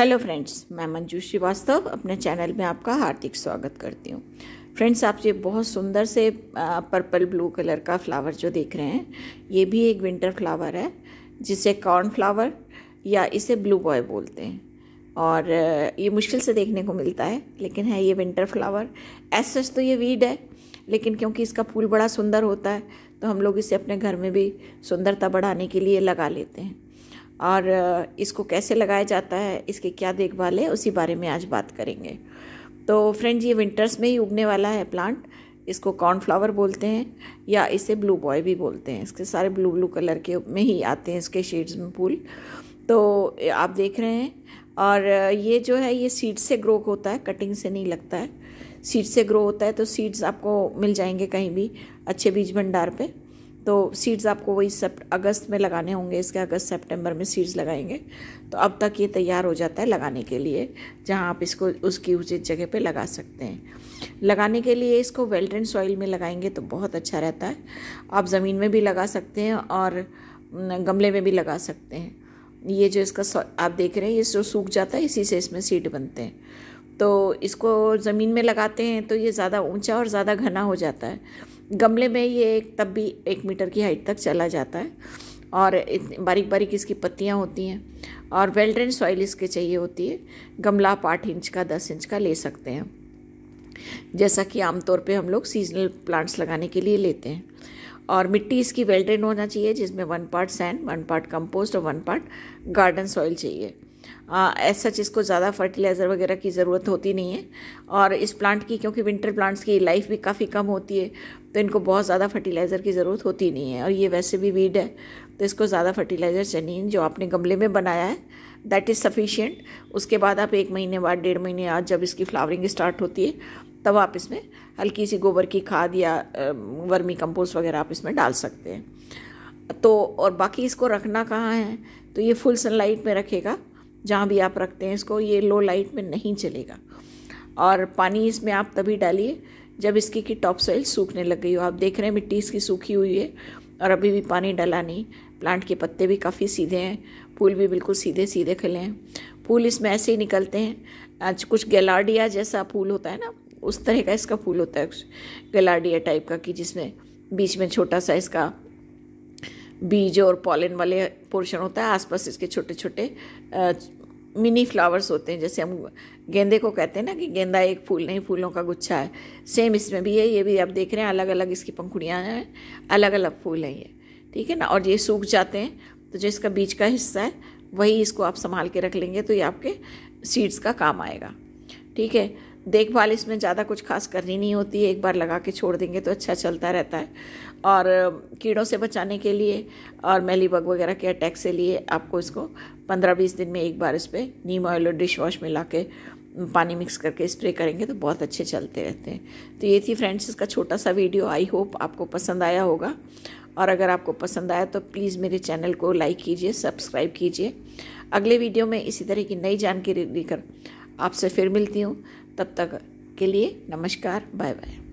hello friends मैं मंजू श्रीवास्तव अपने channel में आपका हार्दिक स्वागत करती हूँ फ्रेंड्स आप ये बहुत सुंदर से पर्पल ब्लू कलर का फ्लावर जो देख रहे हैं ये भी एक विंटर फ्लावर है जिसे कॉर्न फ्लावर या इसे ब्लू बॉय बोलते हैं और ये मुश्किल से देखने को मिलता है लेकिन है ये विंटर फ्लावर एस सच तो ये वीड है लेकिन क्योंकि इसका फूल बड़ा सुंदर होता है तो हम लोग इसे अपने घर में भी सुंदरता बढ़ाने के लिए लगा लेते हैं और इसको कैसे लगाया जाता है इसके क्या देखभाल है उसी बारे में आज बात करेंगे तो फ्रेंड्स ये विंटर्स में ही उगने वाला है प्लांट इसको कॉर्नफ्लावर बोलते हैं या इसे ब्लू बॉय भी बोलते हैं इसके सारे ब्लू ब्लू कलर के में ही आते हैं इसके शेड्स में फूल तो आप देख रहे हैं और ये जो है ये सीड से ग्रो होता है कटिंग से नहीं लगता है सीड से ग्रो होता है तो सीड्स आपको मिल जाएंगे कहीं भी अच्छे बीज भंडार पर तो सीड्स आपको वही सेप अगस्त में लगाने होंगे इसके अगस्त सितंबर में सीड्स लगाएंगे तो अब तक ये तैयार हो जाता है लगाने के लिए जहाँ आप इसको उसकी उचित जगह पे लगा सकते हैं लगाने के लिए इसको वेल सॉइल में लगाएंगे तो बहुत अच्छा रहता है आप ज़मीन में भी लगा सकते हैं और गमले में भी लगा सकते हैं ये जो इसका आप देख रहे हैं ये जो सूख जाता है इसी से इसमें सीड बनते हैं तो इसको ज़मीन में लगाते हैं तो ये ज़्यादा ऊंचा और ज़्यादा घना हो जाता है गमले में ये तब भी एक मीटर की हाइट तक चला जाता है और बारीक बारीक इसकी पत्तियाँ होती हैं और वेल ड्रेन सॉइल इसके चाहिए होती है गमला आप आठ इंच का दस इंच का ले सकते हैं जैसा कि आमतौर पे हम लोग सीजनल प्लांट्स लगाने के लिए लेते हैं और मिट्टी इसकी वेल ड्रेन होना चाहिए जिसमें one part sand one part compost और वन पार्ट गार्डन सॉइल चाहिए ऐसा सच इसको ज़्यादा फर्टिलाइज़र वगैरह की ज़रूरत होती नहीं है और इस प्लांट की क्योंकि विंटर प्लांट्स की लाइफ भी काफ़ी कम होती है तो इनको बहुत ज़्यादा फर्टिलाइज़र की ज़रूरत होती नहीं है और ये वैसे भी वीड है तो इसको ज़्यादा फर्टिलाइज़र चाहिए जो आपने गमले में बनाया है दैट इज़ सफिशियंट उसके बाद आप एक महीने बाद डेढ़ महीने बाद जब इसकी फ्लावरिंग स्टार्ट होती है तब आप इसमें हल्की सी गोबर की खाद या वर्मी कंपोस्ट वगैरह आप इसमें डाल सकते हैं तो और बाकी इसको रखना कहाँ है तो ये फुल सनलाइट में रखेगा जहाँ भी आप रखते हैं इसको ये लो लाइट में नहीं चलेगा और पानी इसमें आप तभी डालिए जब इसकी की टॉप सॉइल सूखने लग गई हो आप देख रहे हैं मिट्टी इसकी सूखी हुई है और अभी भी पानी डला नहीं प्लांट के पत्ते भी काफ़ी सीधे हैं फूल भी बिल्कुल सीधे सीधे खिले हैं फूल इसमें ऐसे ही निकलते हैं आज कुछ गलाडिया जैसा फूल होता है ना उस तरह का इसका फूल होता है गलाडिया टाइप का कि जिसमें बीच में छोटा सा इसका बीज और पॉलिन वाले पोर्शन होता है आसपास इसके छोटे छोटे मिनी फ्लावर्स होते हैं जैसे हम गेंदे को कहते हैं ना कि गेंदा एक फूल नहीं फूलों का गुच्छा है सेम इसमें भी है ये भी आप देख रहे हैं अलग अलग इसकी पंखुड़ियाँ हैं अलग अलग फूल हैं ये ठीक है ना और ये सूख जाते हैं तो जो इसका बीज का हिस्सा है वही इसको आप संभाल के रख लेंगे तो ये आपके सीड्स का काम आएगा ठीक है देखभाल इसमें ज़्यादा कुछ खास करनी नहीं होती है एक बार लगा के छोड़ देंगे तो अच्छा चलता रहता है और कीड़ों से बचाने के लिए और मैली बग वगैरह के अटैक से लिए आपको इसको पंद्रह बीस दिन में एक बार इस पर नीम ऑयल और डिश वॉश मिला के पानी मिक्स करके स्प्रे करेंगे तो बहुत अच्छे चलते रहते हैं तो ये थी फ्रेंड्स इसका छोटा सा वीडियो आई होप आपको पसंद आया होगा और अगर आपको पसंद आया तो प्लीज़ मेरे चैनल को लाइक कीजिए सब्सक्राइब कीजिए अगले वीडियो में इसी तरह की नई जानकारी लेकर आपसे फिर मिलती हूँ तब तक के लिए नमस्कार बाय बाय